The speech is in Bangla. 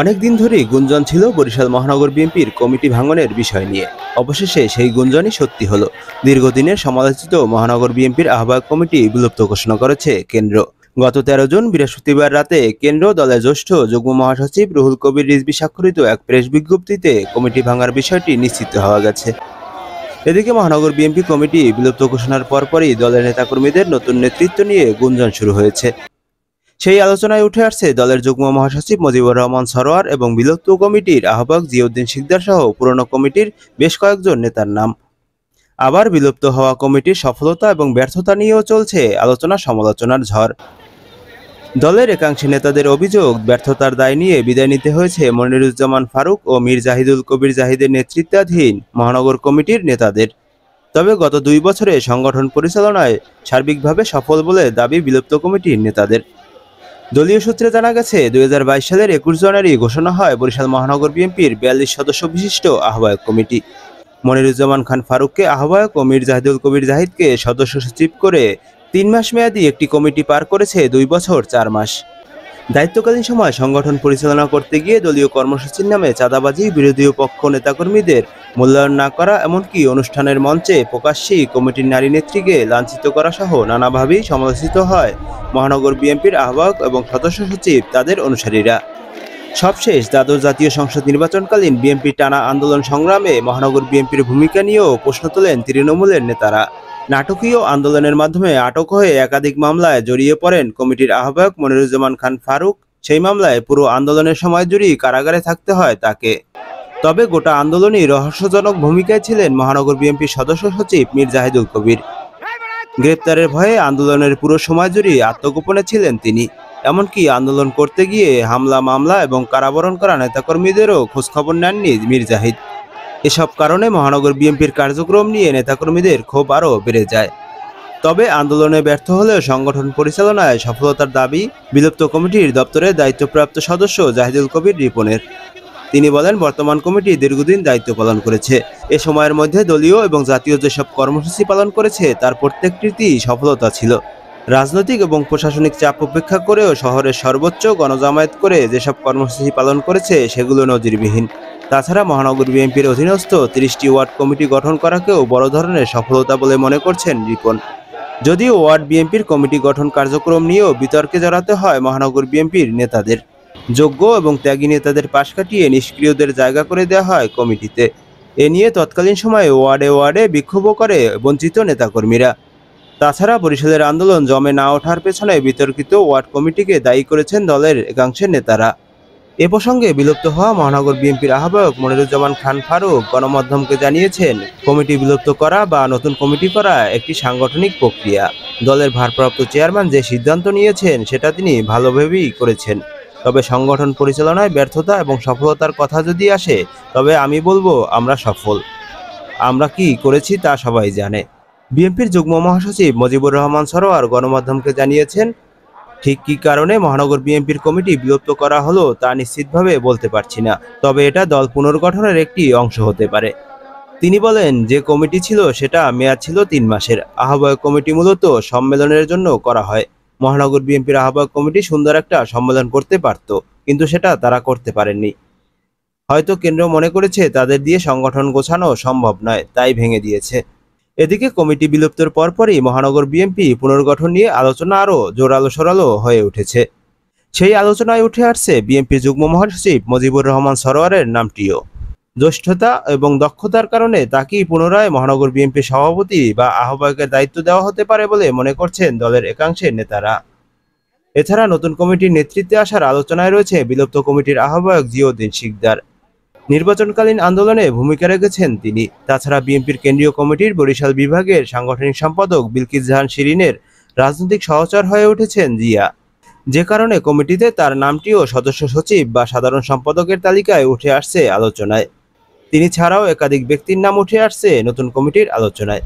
অনেকদিন ধরেই গুঞ্জন ছিল বরিশাল মহানগর বিএনপির কমিটি ভাঙনের বিষয় নিয়ে অবশেষে সেই গুঞ্জনই সত্যি হলো দীর্ঘদিনের সমালোচিত মহানগর বিএনপির আহ্বায়ক কমিটি বিলুপ্ত ঘোষণা করেছে কেন্দ্র গত তেরো জুন বৃহস্পতিবার রাতে কেন্দ্র দলের জ্যেষ্ঠ যুগ্ম মহাসচিব রুহুল কবির রিজবি স্বাক্ষরিত এক প্রেস বিজ্ঞপ্তিতে কমিটি ভাঙার বিষয়টি নিশ্চিত হওয়া গেছে এদিকে মহানগর বিএনপি কমিটি বিলুপ্ত ঘোষণার পরপরই দলের নেতাকর্মীদের নতুন নেতৃত্ব নিয়ে গুঞ্জন শুরু হয়েছে সেই আলোচনায় উঠে আসছে দলের যুগ্ম মহাসচিব মজিবুর রহমান সরোয়ার এবং বিলুপ্ত কমিটির আহ্বায়ক জিয়াউদ্দিন সিকদার সহ পুরনো কমিটির বেশ কয়েকজন নেতার নাম আবার বিলুপ্ত হওয়া কমিটির সফলতা এবং ব্যর্থতা নিয়েও চলছে আলোচনা সমালোচনার ঝড় দলের একাংশ নেতাদের অভিযোগ ব্যর্থতার দায় নিয়ে বিদায় নিতে হয়েছে মনিরুজ্জামান ফারুক ও মীর জাহিদুল কবির জাহিদের নেতৃত্বাধীন মহানগর কমিটির নেতাদের তবে গত দুই বছরে সংগঠন পরিচালনায় সার্বিকভাবে সফল বলে দাবি বিলুপ্ত কমিটির নেতাদের দলীয় সূত্রে জানা গেছে দুই সালের একুশ জানুয়ারি ঘোষণা হয় বরিশাল মহানগর বিএনপির বিয়াল্লিশ সদস্য বিশিষ্ট আহ্বায়ক কমিটি মনিরুজ্জামান খান ফারুককে আহ্বায়ক ও মীর জাহিদুল কবির জাহিদকে সদস্য সচিব করে তিন মাস মেয়াদী একটি কমিটি পার করেছে দুই বছর চার মাস দায়িত্বকালীন সময় সংগঠন পরিচালনা করতে গিয়ে দলীয় কর্মসূচির নামে চাঁদাবাজি বিরোধী পক্ষ নেতাকর্মীদের মূল্যায়ন না করা এমনকি অনুষ্ঠানের মঞ্চে প্রকাশ্যেই কমিটির নারী নেত্রীকে লাঞ্ছিত করা সহ নানাভাবেই সমালোচিত হয় মহানগর বিএনপির আহ্বায়ক এবং সদস্য সচিব তাদের অনুসারীরা সবশেষ দ্বাদশ জাতীয় সংসদ নির্বাচনকালীন বিএনপির টানা আন্দোলন সংগ্রামে মহানগর বিএনপির ভূমিকা নিয়েও প্রশ্ন তোলেন তৃণমূলের নেতারা নাটকীয় আন্দোলনের মাধ্যমে আটক হয়ে একাধিক মামলায় জড়িয়ে পড়েন কমিটির আহ্বায়ক মনিরুজ্জামান খান ফারুক সেই মামলায় পুরো আন্দোলনের সময় জুড়েই কারাগারে থাকতে হয় তাকে তবে গোটা আন্দোলনই রহস্যজনক ভূমিকায় ছিলেন মহানগর বিএনপির সদস্য সচিব মীর জাহিদুল কবির গ্রেপ্তারের ভয়ে আন্দোলনের পুরো সময় জুড়েই আত্মগোপনে ছিলেন তিনি এমনকি আন্দোলন করতে গিয়ে হামলা মামলা এবং কারাবরণ করা নেতাকর্মীদেরও খোঁজখবর নেননি মীর জাহিদ এসব কারণে মহানগর বিএনপির কার্যক্রম নিয়ে নেতাকর্মীদের ক্ষোভ আরও বেড়ে যায় তবে আন্দোলনে ব্যর্থ হলেও সংগঠন পরিচালনায় সফলতার দাবি বিলুপ্ত কমিটির দপ্তরে দায়িত্বপ্রাপ্ত সদস্য জাহিদুল কবির রিপনের তিনি বলেন বর্তমান কমিটি দীর্ঘদিন দায়িত্ব পালন করেছে এ সময়ের মধ্যে দলীয় এবং জাতীয় যেসব কর্মসূচি পালন করেছে তার প্রত্যেকটিতেই সফলতা ছিল রাজনৈতিক এবং প্রশাসনিক চাপ উপেক্ষা করেও শহরের সর্বোচ্চ গণজামায়াত করে যেসব কর্মসূচি পালন করেছে সেগুলো নজিরবিহীন তাছাড়া মহানগর বিএনপির অধীনস্থ তিরিশটি ওয়ার্ড কমিটি গঠন করাকেও বড় ধরনের সফলতা বলে মনে করছেন রিপন যদিও ওয়ার্ড বিএনপির কমিটি গঠন কার্যক্রম নিয়েও বিতর্কে জড়াতে হয় মহানগর বিএনপির নেতাদের যোগ্য এবং ত্যাগী নেতাদের পাশ কাটিয়ে নিষ্ক্রিয়দের জায়গা করে দেওয়া হয় কমিটিতে এ নিয়ে তৎকালীন সময়ে ওয়ার্ডে ওয়ার্ডে বিক্ষোভও করে বঞ্চিত নেতাকর্মীরা তাছাড়া পরিষদের আন্দোলন জমে না ওঠার পেছনে বিতর্কিত ওয়ার্ড কমিটিকে দায়ী করেছেন দলের একাংশের নেতারা এ প্রসঙ্গে বিলুপ্ত হওয়া মহানগর বিএনপির আহ্বায়ক মনিরুজ্জামান খান ফারুক গণমাধ্যমকে জানিয়েছেন কমিটি বিলুপ্ত করা বা নতুন কমিটি করা একটি সাংগঠনিক প্রক্রিয়া দলের ভারপ্রাপ্ত চেয়ারম্যান যে সিদ্ধান্ত নিয়েছেন সেটা তিনি ভালোভাবেই করেছেন তবে সংগঠন পরিচালনায় ব্যর্থতা এবং সফলতার কথা যদি আসে তবে আমি বলবো আমরা সফল আমরা কি করেছি তা সবাই জানে বিএনপির যুগ্ম মহাসচিব মজিবুর রহমান সরোয়ার গণমাধ্যমকে জানিয়েছেন ঠিক কী কারণে মহানগর বিএনপির কমিটি বিলুপ্ত করা হলো তা নিশ্চিতভাবে বলতে পারছি না তবে এটা দল পুনর্গঠনের একটি অংশ হতে পারে তিনি বলেন যে কমিটি ছিল সেটা মেয়াদ ছিল তিন মাসের আহ্বায়ক কমিটি মূলত সম্মেলনের জন্য করা হয় মহানগর বিএনপির আহ্বায়ক কমিটি সুন্দর একটা সম্মেলন করতে পারত কিন্তু সেটা তারা করতে পারেননি হয়তো কেন্দ্র মনে করেছে তাদের দিয়ে সংগঠন গোছানো সম্ভব নয় তাই ভেঙে দিয়েছে এদিকে কমিটি বিলুপ্তের পরপরই মহানগর বিএনপি পুনর্গঠন নিয়ে আলোচনা আরও জোরালো সরালো হয়ে উঠেছে সেই আলোচনায় উঠে আসছে বিএনপি যুগ্ম মহাসচিব মজিবুর রহমান সরোয়ারের নামটিও জ্যেষ্ঠতা এবং দক্ষতার কারণে তাকেই পুনরায় মহানগর বিএনপি সভাপতি বা আহ্বায়কের দায়িত্ব দেওয়া হতে পারে বলে মনে করছেন দলের একাংশের নেতারা এছাড়া নতুন কমিটির নেতৃত্বে আসার আলোচনায় রয়েছে বিলুপ্ত কমিটির আহ্বায়ক জিয়উদ্দিন শিকদার নির্বাচনকালীন আন্দোলনে ভূমিকা রেখেছেন তিনি তাছাড়া বিএনপির কেন্দ্রীয় কমিটির বরিশাল বিভাগের সাংগঠনিক সম্পাদক বিলকিস জাহান শিরিনের রাজনৈতিক সহচর হয়ে উঠেছেন জিয়া যে কারণে কমিটিতে তার নামটিও সদস্য সচিব বা সাধারণ সম্পাদকের তালিকায় উঠে আসছে আলোচনায় তিনি ছাড়াও একাধিক ব্যক্তির নাম উঠে আসছে নতুন কমিটির আলোচনায়